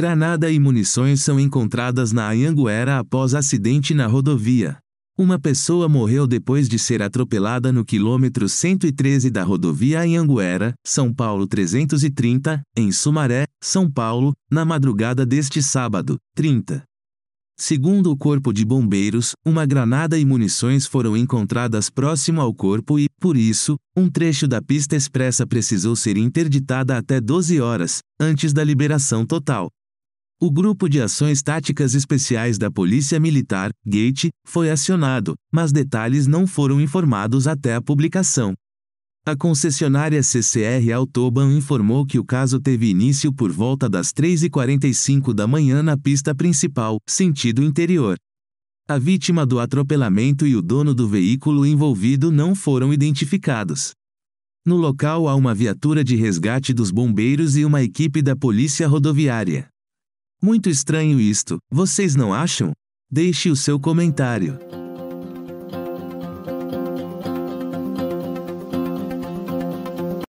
Granada e munições são encontradas na Anhanguera após acidente na rodovia. Uma pessoa morreu depois de ser atropelada no quilômetro 113 da rodovia Anhanguera, São Paulo 330, em Sumaré, São Paulo, na madrugada deste sábado, 30. Segundo o Corpo de Bombeiros, uma granada e munições foram encontradas próximo ao corpo e, por isso, um trecho da pista expressa precisou ser interditada até 12 horas, antes da liberação total. O Grupo de Ações Táticas Especiais da Polícia Militar, GATE, foi acionado, mas detalhes não foram informados até a publicação. A concessionária CCR Autoban informou que o caso teve início por volta das 3h45 da manhã na pista principal, sentido interior. A vítima do atropelamento e o dono do veículo envolvido não foram identificados. No local há uma viatura de resgate dos bombeiros e uma equipe da Polícia Rodoviária. Muito estranho isto, vocês não acham? Deixe o seu comentário.